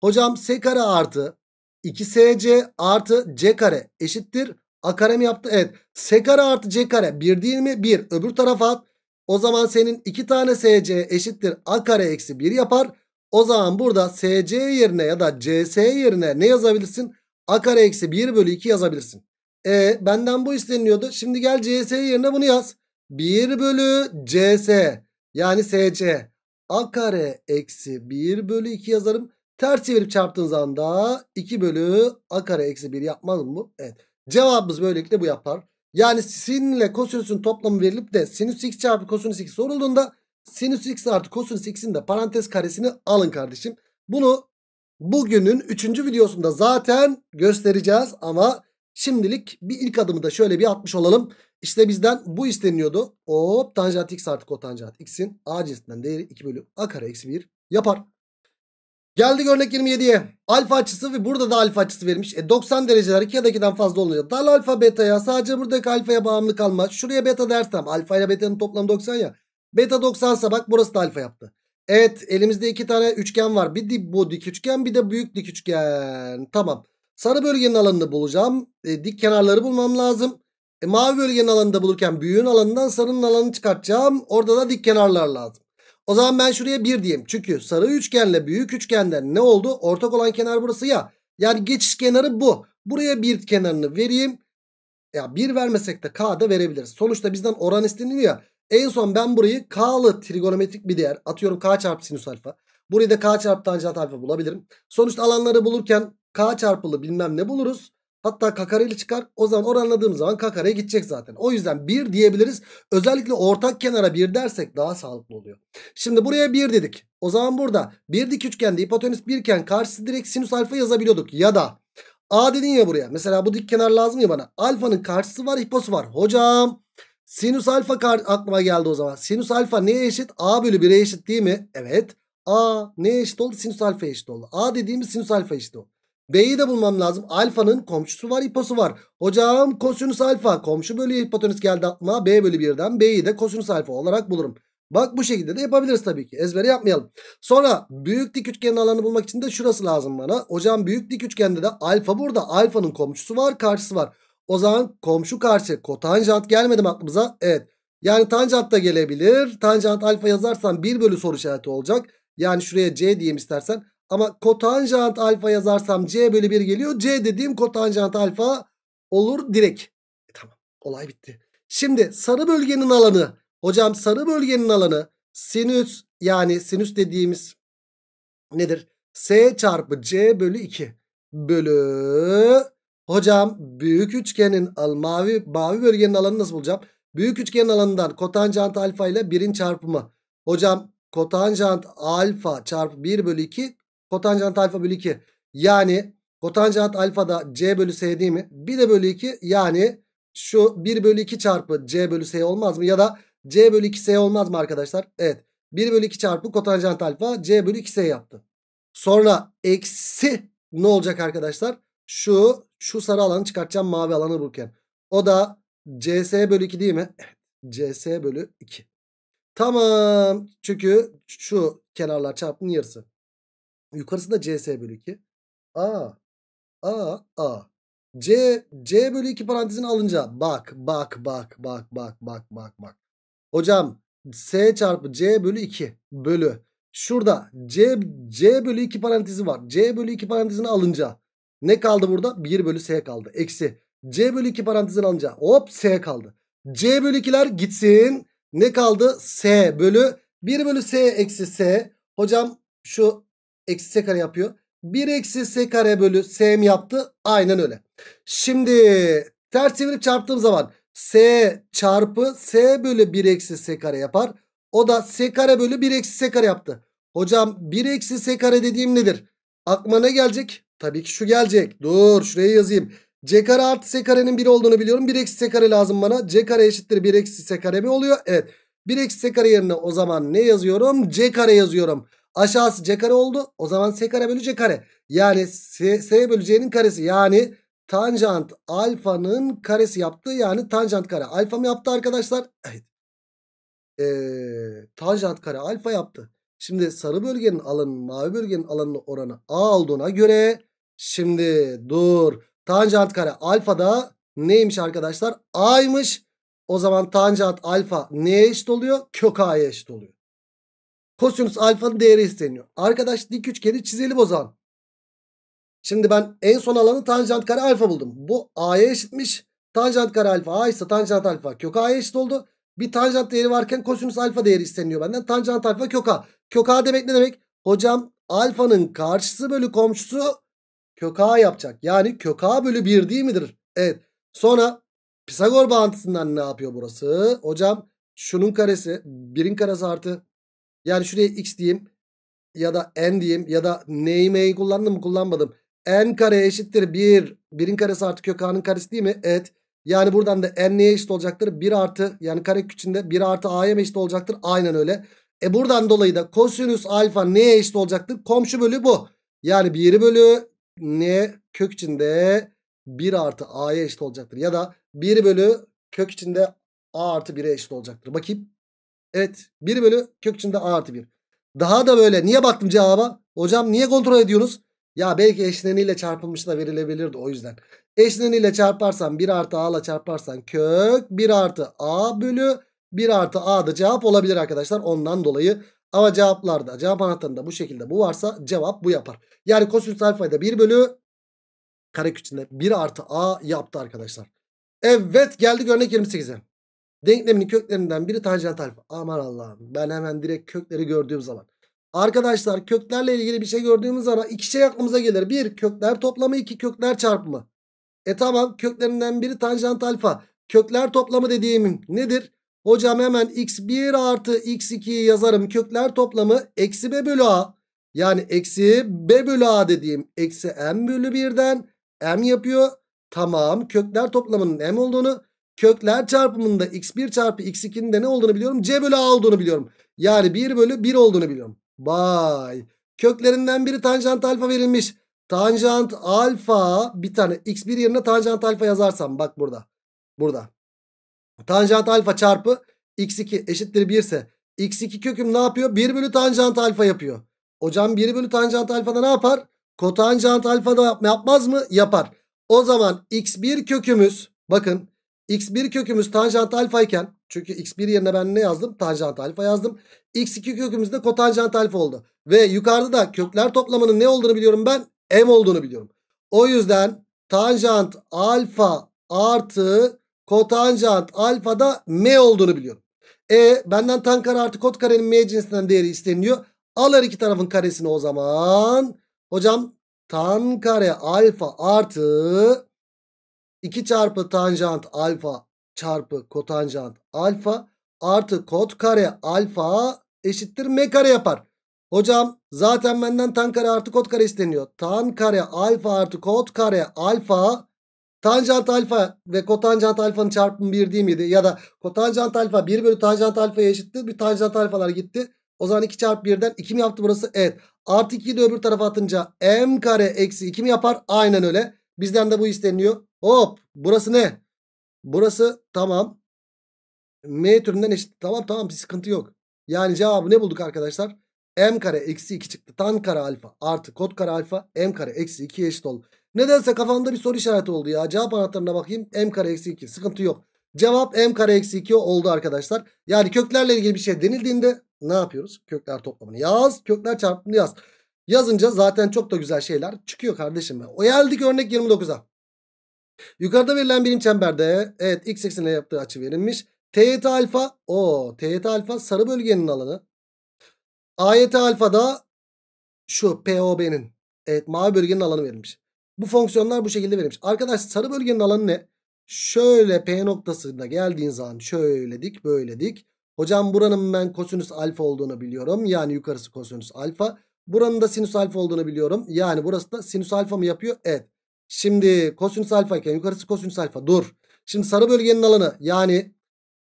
Hocam s kare artı 2sc artı c kare eşittir. A kare mi yaptı? Evet. S kare artı c kare bir değil mi? Bir. Öbür tarafa at. O zaman senin iki tane sc eşittir. A kare eksi bir yapar. O zaman burada SC yerine ya da CS yerine ne yazabilirsin? A kare eksi 1 bölü 2 yazabilirsin. E benden bu isteniyordu. Şimdi gel CS yerine bunu yaz. 1 bölü CS yani SC. A kare eksi 1 bölü 2 yazarım. Ters çevirip çarptığınız anda 2 bölü A kare eksi 1 yapmaz mı? Evet. Cevabımız böylelikle bu yapar. Yani sin ile kosinüsün toplamı verilip de sinüs x çarpı kosinüs x sorulduğunda sinüs x artı kosinüs x'in de parantez karesini alın kardeşim. Bunu bugünün 3. videosunda zaten göstereceğiz ama şimdilik bir ilk adımı da şöyle bir atmış olalım. İşte bizden bu isteniyordu. Hop tanjant x artı kotanjant x'in a cinsinden değeri 2 bölü a kare eksi 1 yapar. Geldi örnek 27'ye. Alfa açısı ve burada da alfa açısı verilmiş. E 90 dereceler 2 ya da 2'den fazla olunca dal alfa beta ya. sadece buradaki alfaya bağımlı kalmaz. Şuraya beta dersem alfa ile beta'nın toplamı 90 ya. Beta 90 ise burası da alfa yaptı. Evet elimizde iki tane üçgen var. Bir dik, bu dik üçgen bir de büyük dik üçgen. Tamam. Sarı bölgenin alanını bulacağım. E, dik kenarları bulmam lazım. E, mavi bölgenin alanını da bulurken büyüğün alanından sarının alanını çıkartacağım. Orada da dik kenarlar lazım. O zaman ben şuraya 1 diyeyim. Çünkü sarı üçgenle büyük üçgenden ne oldu? Ortak olan kenar burası ya. Yani geçiş kenarı bu. Buraya bir kenarını vereyim. Ya bir vermesek de K'da verebiliriz. Sonuçta bizden oran isteniyor ya. En son ben burayı k'lı trigonometrik bir değer atıyorum k çarpı sinüs alfa. Burayı da k çarpı tanjant alfa bulabilirim. Sonuçta alanları bulurken k çarpılı bilmem ne buluruz. Hatta k kareli çıkar. O zaman oranladığım zaman k kareye gidecek zaten. O yüzden 1 diyebiliriz. Özellikle ortak kenara 1 dersek daha sağlıklı oluyor. Şimdi buraya 1 dedik. O zaman burada bir dik üçgende hipotenüs 1 iken karşısı direkt sinüs alfa yazabiliyorduk. Ya da A dedin ya buraya. Mesela bu dik kenar lazım ya bana. Alfanın karşısı var hiposu var. Hocam Sinüs alfa aklıma geldi o zaman. Sinüs alfa neye eşit? A bölü 1'e eşit değil mi? Evet. A neye eşit oldu? Sinüs alfa eşit oldu. A dediğimiz sinüs alfa eşit oldu. B'yi de bulmam lazım. Alfanın komşusu var hiposu var. Hocam kosinüs alfa komşu bölü hipotenüs geldi aklıma. B bölü 1'den B'yi de kosinüs alfa olarak bulurum. Bak bu şekilde de yapabiliriz tabii ki. Ezbere yapmayalım. Sonra büyük dik üçgenin alanı bulmak için de şurası lazım bana. Hocam büyük dik üçgende de alfa burada. Alfanın komşusu var karşısı var. O zaman komşu karşı kotanjant gelmedi mi aklımıza? Evet. Yani tanjant da gelebilir. Tanjant alfa yazarsan 1 bölü soru işareti olacak. Yani şuraya C diyeyim istersen. Ama kotanjant alfa yazarsam C bölü 1 geliyor. C dediğim kotanjant alfa olur direkt. E, tamam olay bitti. Şimdi sarı bölgenin alanı. Hocam sarı bölgenin alanı sinüs yani sinüs dediğimiz nedir? S çarpı C bölü 2 bölü Hocam büyük üçgenin al, mavi, mavi bölgenin alanını nasıl bulacağım? Büyük üçgenin alanından kotanjant alfa ile birin çarpımı. Hocam kotanjant alfa çarpı 1 bölü 2 kotanjant alfa bölü 2. Yani kotanjant alfa da c bölü s değil mi? Bir de bölü 2 yani şu 1 bölü 2 çarpı c bölü s olmaz mı? Ya da c bölü 2 s olmaz mı arkadaşlar? Evet 1 bölü 2 çarpı kotanjant alfa c bölü 2 s yaptı. Sonra eksi ne olacak arkadaşlar? Şu şu sarı alanı çıkartacağım mavi alanı bulurken. O da CS bölü 2 değil mi? Evet. CS bölü 2. Tamam. Çünkü şu kenarlar çarpımın yarısı. Yukarısında da CS bölü 2. A. A. A. C. C bölü 2 parantezini alınca bak bak bak bak bak bak bak bak. Hocam S çarpı C bölü 2 bölü. Şurada C, C bölü 2 parantezi var. C bölü 2 parantezini alınca ne kaldı burada? 1 bölü S kaldı. Eksi. C bölü 2 parantezin alınca hop S kaldı. C bölü 2'ler gitsin. Ne kaldı? S bölü 1 bölü S eksi S. Hocam şu eksi S kare yapıyor. 1 eksi S kare bölü S mi yaptı? Aynen öyle. Şimdi ters çevirip çarptığım zaman S çarpı S bölü 1 eksi S kare yapar. O da S kare bölü 1 eksi S kare yaptı. Hocam 1 eksi S kare dediğim nedir? Aklıma ne gelecek? Tabii ki şu gelecek. Dur şuraya yazayım. C kare artı S karenin 1 olduğunu biliyorum. 1 eksi S kare lazım bana. C kare eşittir 1 eksi S kare mi oluyor? Evet. 1 eksi S kare yerine o zaman ne yazıyorum? C kare yazıyorum. Aşağısı C kare oldu. O zaman S kare bölü C kare. Yani S, S bölü C'nin karesi. Yani tanjant alfanın karesi yaptı. Yani tanjant kare alfa mı yaptı arkadaşlar? Evet. Ee, tanjant kare alfa yaptı. Şimdi sarı bölgenin alanı mavi bölgenin alanının oranı A olduğuna göre Şimdi dur. Tanjant kare alfa da neymiş arkadaşlar? A'ymış. O zaman tanjant alfa neye eşit oluyor? Kök A'ya eşit oluyor. Kosinüs alfanın değeri isteniyor. Arkadaş dik üçgeni çizelim o zaman. Şimdi ben en son alanı tanjant kare alfa buldum. Bu A'ya eşitmiş. Tanjant kare alfa A ise tanjant alfa kök A'ya eşit oldu. Bir tanjant değeri varken kosinüs alfa değeri isteniyor benden. Tanjant alfa kök A. Kök A demek ne demek? Hocam alfanın karşısı bölü komşusu kök A yapacak. Yani kök A bölü 1 değil midir? Evet. Sonra Pisagor bağıntısından ne yapıyor burası? Hocam şunun karesi 1'in karesi artı. Yani şuraya x diyeyim ya da n diyeyim ya da neyi m'yi kullandım mı kullanmadım. n kare eşittir 1. 1'in karesi artı kök a'nın karesi değil mi? Evet. Yani buradan da n neye eşit olacaktır? 1 artı yani kare içinde 1 artı a'ya mı eşit olacaktır? Aynen öyle. E buradan dolayı da kosinüs alfa neye eşit olacaktır? Komşu bölü bu. Yani 1 bölü ne kök içinde 1 artı a'ya eşit olacaktır. Ya da 1 bölü kök içinde a artı 1'e eşit olacaktır. Bakayım. Evet 1 bölü kök içinde a artı 1. Daha da böyle niye baktım cevaba? Hocam niye kontrol ediyorsunuz? Ya belki eşleniyle çarpılmış da verilebilirdi o yüzden. Eşleniyle çarparsan 1 artı a ile çarparsan kök 1 artı a bölü 1 artı a da cevap olabilir arkadaşlar. Ondan dolayı ama cevaplarda cevap anahtarında bu şekilde bu varsa cevap bu yapar. Yani kosinüs alfayda 1 bölü karek içinde 1 artı a yaptı arkadaşlar. Evet geldik örnek 28'e. Denklemin köklerinden biri tanjant alfa. Aman Allah'ım ben hemen direkt kökleri gördüğüm zaman. Arkadaşlar köklerle ilgili bir şey gördüğümüz zaman iki şey aklımıza gelir. Bir kökler toplamı iki kökler çarpımı. E tamam köklerinden biri tanjant alfa. Kökler toplamı dediğim nedir? Hocam hemen x1 artı x2'yi yazarım. Kökler toplamı eksi b bölü a. Yani eksi b bölü a dediğim eksi m bölü 1'den m yapıyor. Tamam kökler toplamının m olduğunu kökler çarpımında x1 çarpı x2'nin de ne olduğunu biliyorum. c bölü a olduğunu biliyorum. Yani 1 bölü 1 olduğunu biliyorum. bay Köklerinden biri tanjant alfa verilmiş. Tanjant alfa bir tane x1 yerine tanjant alfa yazarsam bak burada. Burada. Tanjant alfa çarpı x2 eşittir 1 ise x2 köküm ne yapıyor? 1 bölü tanjant alfa yapıyor. Hocam 1 bölü tanjant alfa da ne yapar? Kotanjant alfa da yapma, yapmaz mı? Yapar. O zaman x1 kökümüz bakın x1 kökümüz tanjant alfa iken çünkü x1 yerine ben ne yazdım? Tanjant alfa yazdım. x2 kökümüz de kotanjant alfa oldu. Ve yukarıda da kökler toplamının ne olduğunu biliyorum ben? m olduğunu biliyorum. O yüzden tanjant alfa artı kotanjant alfada m olduğunu biliyorum. E benden tan kare artı kot karenin m cinsinden değeri isteniyor. Al her iki tarafın karesini o zaman. Hocam tan kare alfa artı 2 çarpı tanjant alfa çarpı kotanjant alfa artı kot kare alfa eşittir m kare yapar. Hocam zaten benden tan kare artı kot kare isteniyor. Tan kare alfa artı kot kare alfa Tanjant alfa ve kotanjant alfanın çarpımı 1 değil miydi? Ya da kotanjant alfa 1 bölü tanjant alfaya eşittir. Bir tanjant alfalar gitti. O zaman 2 çarpı 1'den 2 mi yaptı burası? Evet. Artı 2'yi de öbür tarafa atınca m kare eksi 2 mi yapar? Aynen öyle. Bizden de bu isteniyor. Hop. Burası ne? Burası tamam. M türünden eşit. Tamam tamam bir sıkıntı yok. Yani cevabı ne bulduk arkadaşlar? M kare eksi 2 çıktı. Tan kare alfa artı kot kare alfa M kare eksi 2 eşit oldu. Nedense kafamda bir soru işareti oldu ya. Cevap anahtarına bakayım. M kare eksi 2. Sıkıntı yok. Cevap M kare eksi 2 oldu arkadaşlar. Yani köklerle ilgili bir şey denildiğinde ne yapıyoruz? Kökler toplamını yaz. Kökler çarpımını yaz. Yazınca zaten çok da güzel şeyler çıkıyor kardeşim. O geldik örnek 29'a. Yukarıda verilen birim çemberde evet x eksenine yaptığı açı verilmiş. TYT alfa o TYT alfa sarı bölgenin alanı. AYT alfa da şu POB'nin evet mavi bölgenin alanı verilmiş. Bu fonksiyonlar bu şekilde verilmiş. Arkadaşlar sarı bölgenin alanı ne? Şöyle P noktasında geldiğin zaman şöyle dik böyle dik. Hocam buranın ben kosinüs alfa olduğunu biliyorum. Yani yukarısı kosinüs alfa. Buranın da sinüs alfa olduğunu biliyorum. Yani burası da sinüs alfa mı yapıyor? Evet. Şimdi kosinüs alfa iken yukarısı kosinüs alfa. Dur. Şimdi sarı bölgenin alanı yani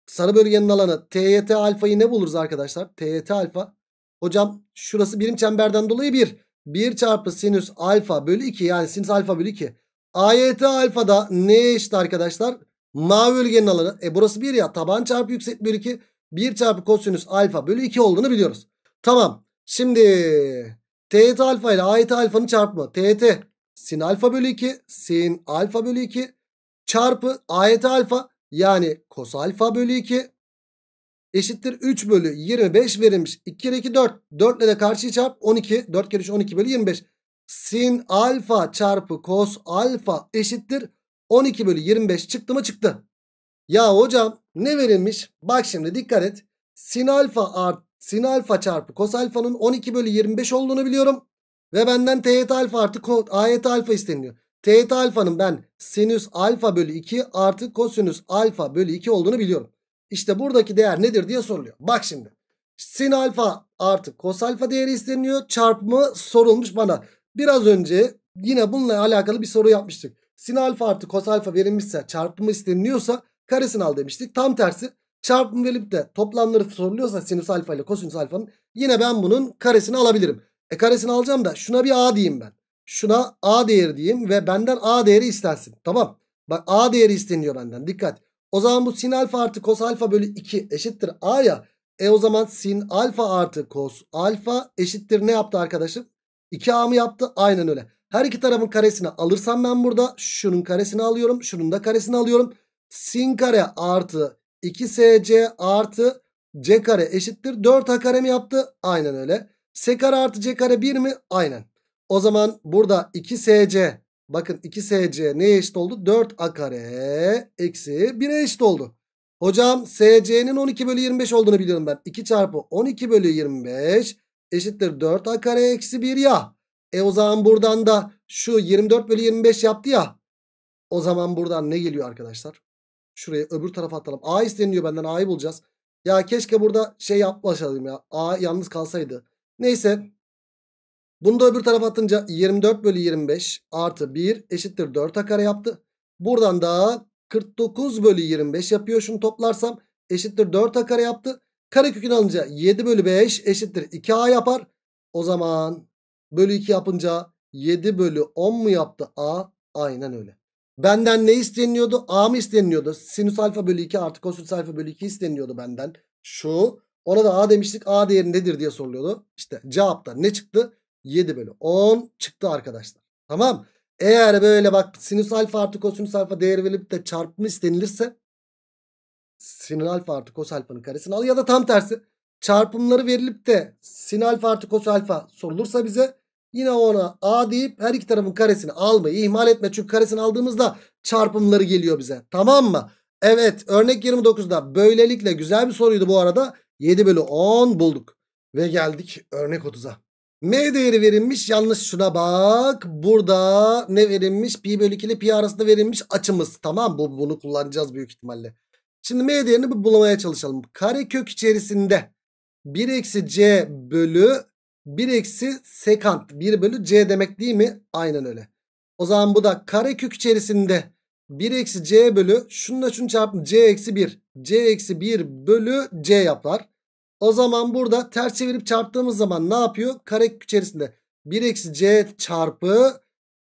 sarı bölgenin alanı TYT alfayı ne buluruz arkadaşlar? TYT alfa. Hocam şurası birim çemberden dolayı 1. 1 çarpı sinüs alfa bölü 2 yani sinüs alfa bölü 2. AYT alfa da neye eşit arkadaşlar? Mavi bölgenin alanı. E burası 1 ya taban çarpı yüksek bölü 2. 1 çarpı kosinüs alfa bölü 2 olduğunu biliyoruz. Tamam. Şimdi TYT alfa ile AYT alfanın çarpımı. TYT sin alfa bölü 2 sin alfa bölü 2 çarpı AYT alfa yani kos alfa bölü 2 eşittir 3 bölü 25 verilmiş. 2 kere 2 4. 4 ile de karşıyı çarp 12. 4 kere 3 12 bölü 25. Sin alfa çarpı kos alfa eşittir 12 bölü 25 çıktı mı çıktı. Ya hocam ne verilmiş? Bak şimdi dikkat et. Sin alfa art sin alfa çarpı kos alfanın 12 bölü 25 olduğunu biliyorum. Ve benden teğet alfa artı ayet alfa isteniyor. Teğet alfanın ben sinüs alfa bölü 2 artı kosinüs alfa bölü 2 olduğunu biliyorum. İşte buradaki değer nedir diye soruluyor. Bak şimdi sin alfa artı kos alfa değeri isteniyor. Çarpımı sorulmuş bana. Biraz önce yine bununla alakalı bir soru yapmıştık. Sin alfa artı kos alfa verilmişse çarpımı isteniyorsa karesini al demiştik. Tam tersi çarpımı verip de toplamları soruluyorsa sinüs alfa ile kosinüs alfanın yine ben bunun karesini alabilirim. E karesini alacağım da şuna bir a diyeyim ben. Şuna a değeri diyeyim ve benden a değeri istersin Tamam. Bak a değeri isteniyor benden. Dikkat. O zaman bu sin alfa artı kos alfa bölü 2 eşittir a ya. E o zaman sin alfa artı kos alfa eşittir ne yaptı arkadaşım? 2a mı yaptı? Aynen öyle. Her iki tarafın karesini alırsam ben burada şunun karesini alıyorum. Şunun da karesini alıyorum. Sin kare artı 2sc artı c kare eşittir. 4a kare mi yaptı? Aynen öyle. S kare artı c kare 1 mi? Aynen. O zaman burada 2sc Bakın 2SC neye eşit oldu? 4A kare eksi 1'e eşit oldu. Hocam SC'nin 12 bölü 25 olduğunu biliyorum ben. 2 çarpı 12 bölü 25 eşittir 4A kare eksi 1 ya. E o zaman buradan da şu 24 bölü 25 yaptı ya. O zaman buradan ne geliyor arkadaşlar? Şuraya öbür tarafa atalım. A isteniyor benden A'yı bulacağız. Ya keşke burada şey yapmasaydım ya. A yalnız kalsaydı. Neyse bunu da öbür tarafa atınca 24 bölü 25 artı 1 eşittir 4'e kare yaptı. Buradan da 49 bölü 25 yapıyor. Şunu toplarsam eşittir 4a kare yaptı. Kare kökünü alınca 7 bölü 5 eşittir 2a yapar. O zaman bölü 2 yapınca 7 bölü 10 mu yaptı a? Aynen öyle. Benden ne isteniyordu? A mı isteniyordu? Sinüs alfa bölü 2 artı kosinüs alfa bölü 2 isteniyordu benden. Şu. Ona da a demiştik. A değeri nedir diye soruluyordu. İşte cevapta ne çıktı? 7 bölü 10 çıktı arkadaşlar. Tamam. Eğer böyle bak sinüs alfa artı kosinüs alfa değeri verilip de çarpımı istenilirse sinüs alfa artı kos alfanın karesini al ya da tam tersi çarpımları verilip de sin alfa artı kos alfa sorulursa bize yine ona a deyip her iki tarafın karesini almayı ihmal etme. Çünkü karesini aldığımızda çarpımları geliyor bize. Tamam mı? Evet örnek 29'da böylelikle güzel bir soruydu bu arada. 7 bölü 10 bulduk. Ve geldik örnek 30'a. M değeri verilmiş. Yanlış şuna bak. Burada ne verilmiş? Pi bölü 2 ile pi arasında verilmiş açımız. Tamam bu bunu kullanacağız büyük ihtimalle. Şimdi M değerini bulamaya çalışalım. Kare kök içerisinde 1 eksi C bölü 1 eksi sekant. 1 bölü C demek değil mi? Aynen öyle. O zaman bu da kare kök içerisinde 1 eksi C bölü şununla şunu çarpın C eksi 1. C eksi 1 bölü C yapar. O zaman burada ters çevirip çarptığımız zaman ne yapıyor? Karekök içerisinde 1 eksi c çarpı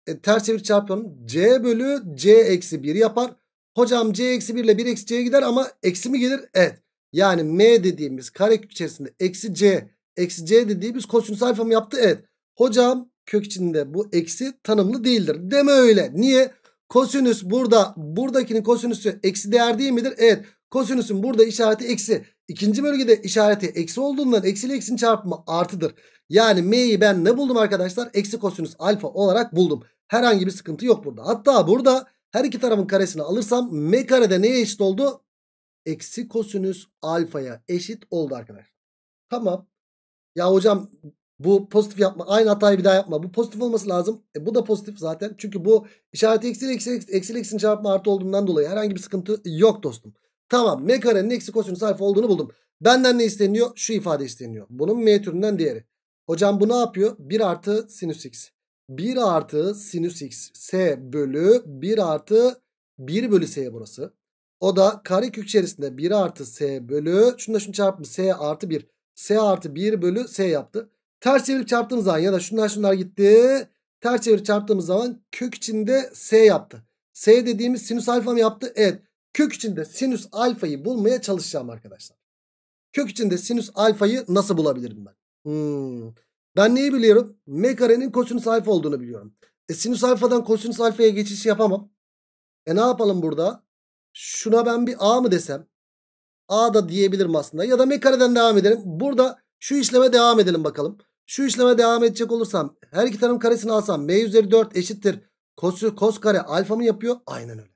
e, ters çevirip çarpıyorum. c bölü c eksi 1 yapar. Hocam c eksi 1 ile 1 eksi c'ye gider ama eksi mi gelir? Evet. Yani m dediğimiz karekök içerisinde eksi c eksi c dediğimiz kosinüs alfa mı yaptı? Evet. Hocam kök içinde bu eksi tanımlı değildir. Deme öyle. Niye? Kosinüs burada buradakinin kosinüsü eksi değer değil midir? Evet. Kosinüsün burada işareti eksi. İkinci bölgede işareti eksi olduğundan eksiyle eksinin çarpımı artıdır. Yani m'yi ben ne buldum arkadaşlar? Eksi kosinüs alfa olarak buldum. Herhangi bir sıkıntı yok burada. Hatta burada her iki tarafın karesini alırsam m karede neye eşit oldu? Eksi kosinüs alfaya eşit oldu arkadaşlar. Tamam. Ya hocam bu pozitif yapma. Aynı hatayı bir daha yapma. Bu pozitif olması lazım. E, bu da pozitif zaten. Çünkü bu işareti eksi eksi eksi eksinin çarpımı artı olduğundan dolayı herhangi bir sıkıntı yok dostum. Tamam mekarenin eksi kosinüs alfa olduğunu buldum. Benden ne isteniyor? Şu ifade isteniyor. Bunun m türünden diğeri. Hocam bu ne yapıyor? 1 artı sinüs x. 1 artı sinüs x. S bölü 1 artı 1 bölü s burası. O da kare kök içerisinde 1 artı s bölü. Şunu da şunu çarpmış. S artı 1. S artı 1 bölü s yaptı. Ters çevirip çarptığımız zaman ya da şunlar şunlar gitti. Ters çevirip çarptığımız zaman kök içinde s yaptı. S dediğimiz sinüs alfa mı yaptı? Evet. Kök içinde sinüs alfayı bulmaya çalışacağım arkadaşlar. Kök içinde sinüs alfayı nasıl bulabilirim ben? Hmm. Ben neyi biliyorum? M karenin kosinüs alfa olduğunu biliyorum. E, sinüs alfadan kosinüs alfaya geçiş yapamam. E ne yapalım burada? Şuna ben bir A mı desem? A da diyebilirim aslında. Ya da M kareden devam edelim. Burada şu işleme devam edelim bakalım. Şu işleme devam edecek olursam her iki tarafın karesini alsam M üzeri 4 eşittir. Kos, kos kare alfa mı yapıyor? Aynen öyle.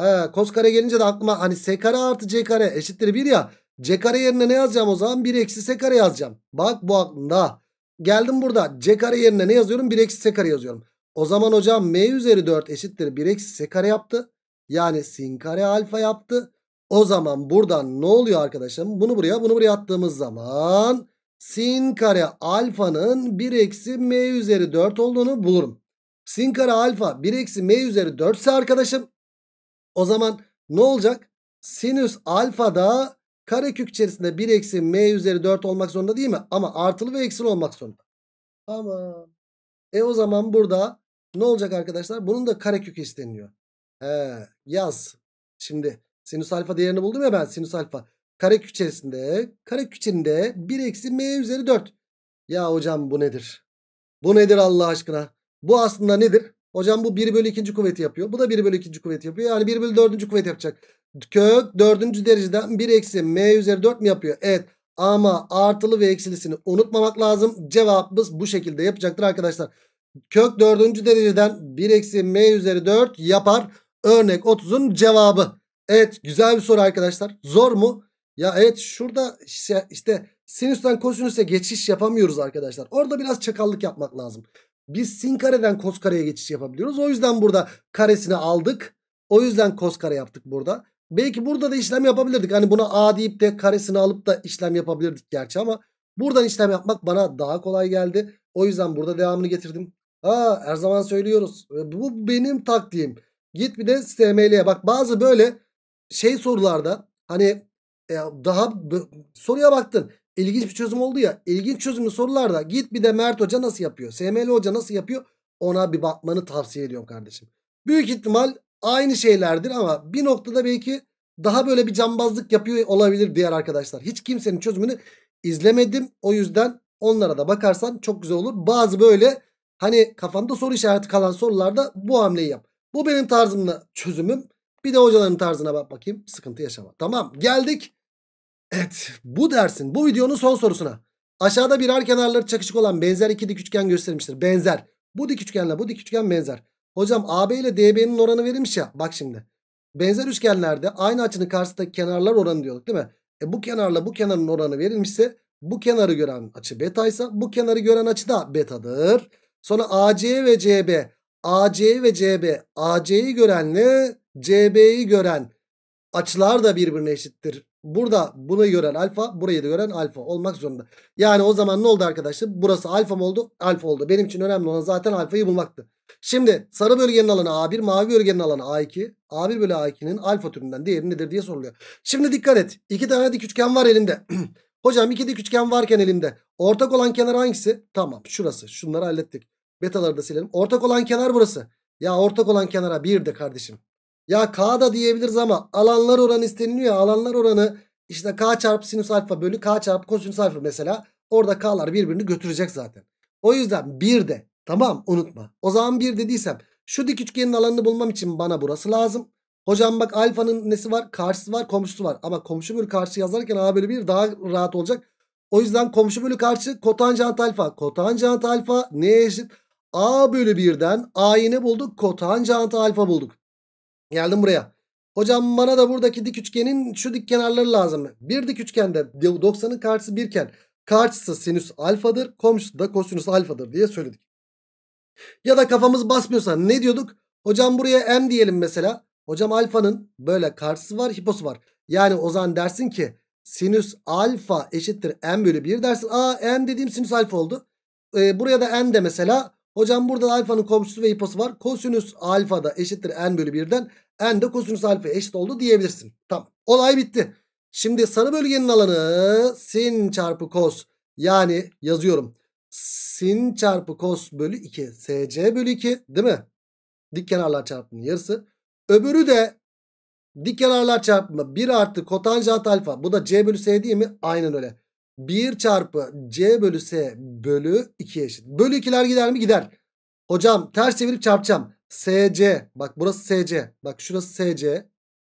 He, kos kare gelince de aklıma hani s kare artı c kare eşittir 1 ya. C kare yerine ne yazacağım o zaman? 1 eksi s kare yazacağım. Bak bu aklımda. Geldim burada. C kare yerine ne yazıyorum? 1 eksi s kare yazıyorum. O zaman hocam m üzeri 4 eşittir 1 eksi s kare yaptı. Yani sin kare alfa yaptı. O zaman buradan ne oluyor arkadaşım? Bunu buraya bunu buraya attığımız zaman sin kare alfanın 1 eksi m üzeri 4 olduğunu bulurum. Sin kare alfa 1 eksi m üzeri 4 ise arkadaşım o zaman ne olacak? Sinüs alfa da karekök içerisinde 1 eksi m üzeri 4 olmak zorunda değil mi? Ama artılı ve eksili olmak zorunda. Tamam. E o zaman burada ne olacak arkadaşlar? Bunun da karekökü isteniyor. He, yaz. Şimdi sinüs alfa değerini buldum ya ben sinüs alfa. Karekök içerisinde karekök içinde 1 eksi m üzeri 4. Ya hocam bu nedir? Bu nedir Allah aşkına? Bu aslında nedir? Hocam bu 1 bölü 2. kuvveti yapıyor. Bu da 1 bölü 2. kuvveti yapıyor. Yani 1 bölü 4. kuvvet yapacak. Kök 4. dereceden 1 eksi m üzeri 4 mi yapıyor? Evet. Ama artılı ve eksilisini unutmamak lazım. Cevabımız bu şekilde yapacaktır arkadaşlar. Kök 4. dereceden 1 eksi m üzeri 4 yapar. Örnek 30'un cevabı. Evet güzel bir soru arkadaşlar. Zor mu? Ya evet şurada işte, işte sinüsten kosinüse geçiş yapamıyoruz arkadaşlar. Orada biraz çakallık yapmak lazım. Biz sin kareden kos kareye geçiş yapabiliyoruz. O yüzden burada karesini aldık. O yüzden kos kare yaptık burada. Belki burada da işlem yapabilirdik. Hani buna a deyip de karesini alıp da işlem yapabilirdik gerçi ama buradan işlem yapmak bana daha kolay geldi. O yüzden burada devamını getirdim. Ha her zaman söylüyoruz. E, bu benim taktiğim. Git bir de SML'ye bak bazı böyle şey sorularda hani e, daha soruya baktın. İlginç bir çözüm oldu ya. İlginç çözümlü sorularda git bir de Mert Hoca nasıl yapıyor? SML Hoca nasıl yapıyor? Ona bir bakmanı tavsiye ediyorum kardeşim. Büyük ihtimal aynı şeylerdir ama bir noktada belki daha böyle bir cambazlık yapıyor olabilir diğer arkadaşlar. Hiç kimsenin çözümünü izlemedim. O yüzden onlara da bakarsan çok güzel olur. Bazı böyle hani kafanda soru işareti kalan sorularda bu hamleyi yap. Bu benim tarzımla çözümüm. Bir de hocaların tarzına bak bakayım. Sıkıntı yaşama. Tamam geldik Evet bu dersin bu videonun son sorusuna. Aşağıda birer kenarları çakışık olan benzer iki dik üçgen gösterilmiştir. Benzer. Bu dik üçgenle bu dik üçgen benzer. Hocam AB ile DB'nin oranı verilmiş ya. Bak şimdi. Benzer üçgenlerde aynı açının karşısındaki kenarlar oranı diyorduk değil mi? E bu kenarla bu kenarın oranı verilmişse bu kenarı gören açı betaysa bu kenarı gören açı da betadır. Sonra AC ve CB. AC ve CB. AC'yi görenle CB'yi gören açılar da birbirine eşittir. Burada bunu gören alfa burayı da gören alfa olmak zorunda. Yani o zaman ne oldu arkadaşlar? Burası alfa mı oldu? Alfa oldu. Benim için önemli olan zaten alfayı bulmaktı. Şimdi sarı bölgenin alanı A1 mavi bölgenin alanı A2. A1 bölü A2'nin alfa türünden diğeri nedir diye soruluyor. Şimdi dikkat et. İki tane dik üçgen var elimde. [CLEARS THROAT] Hocam iki dik üçgen varken elimde. Ortak olan kenar hangisi? Tamam şurası. Şunları hallettik. Betaları da silelim. Ortak olan kenar burası. Ya ortak olan kenara de kardeşim. Ya K da diyebiliriz ama alanlar oranı isteniliyor. Alanlar oranı işte K çarpı sinüs alfa bölü K çarpı kosinüs alfa mesela. Orada K'lar birbirini götürecek zaten. O yüzden bir de tamam unutma. O zaman bir dediysem şu dik üçgenin alanını bulmam için bana burası lazım. Hocam bak alfanın nesi var? Karşısı var komşusu var. Ama komşu bölü karşı yazarken A bölü 1 daha rahat olacak. O yüzden komşu bölü karşı kotanjant alfa. Kotanjant alfa neye eşit? A bölü 1'den A'yı ne bulduk? Kotanjant alfa bulduk. Geldim buraya. Hocam bana da buradaki dik üçgenin şu dik kenarları lazım. Bir dik üçgende 90'ın karşısı birken karşısı sinüs alfadır. Komşusu da kosinüs alfadır diye söyledik. Ya da kafamız basmıyorsa ne diyorduk? Hocam buraya m diyelim mesela. Hocam alfanın böyle karşısı var hiposu var. Yani o zaman dersin ki sinüs alfa eşittir m bölü 1 dersin. Aa m dediğim sinüs alfa oldu. Ee, buraya da m de mesela Hocam burada alfanın komşusu ve iposu var. Kosinüs alfa da eşittir n bölü 1'den. N de kosinüs alfa eşit oldu diyebilirsin. Tamam. Olay bitti. Şimdi sarı bölgenin alanı sin çarpı kos. Yani yazıyorum. Sin çarpı kos bölü 2. SC bölü 2 değil mi? Dik kenarlar çarpımının yarısı. Öbürü de dik kenarlar çarpımı 1 artı kotanjant alfa. Bu da C bölü S değil mi? Aynen öyle. 1 çarpı C bölü S bölü 2 eşit. Bölü 2'ler gider mi? Gider. Hocam ters çevirip çarpacağım. SC. Bak burası SC. Bak şurası SC.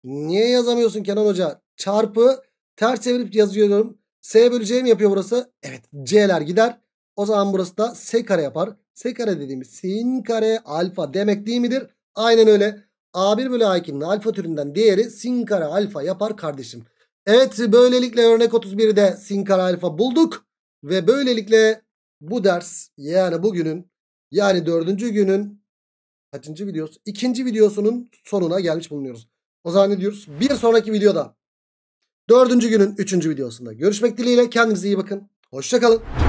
Niye yazamıyorsun Kenan Hoca? Çarpı ters çevirip yazıyorum. S bölü C mi yapıyor burası? Evet. C'ler gider. O zaman burası da S kare yapar. S kare dediğimiz sin kare alfa demek değil midir? Aynen öyle. A1 bölü A2'nin alfa türünden değeri sin kare alfa yapar kardeşim. Evet böylelikle örnek 31'de sin kare alfa bulduk. Ve böylelikle bu ders yani bugünün yani dördüncü günün kaçıncı videosu? İkinci videosunun sonuna gelmiş bulunuyoruz. O zaman ne diyoruz? Bir sonraki videoda dördüncü günün üçüncü videosunda görüşmek dileğiyle. Kendinize iyi bakın. Hoşçakalın.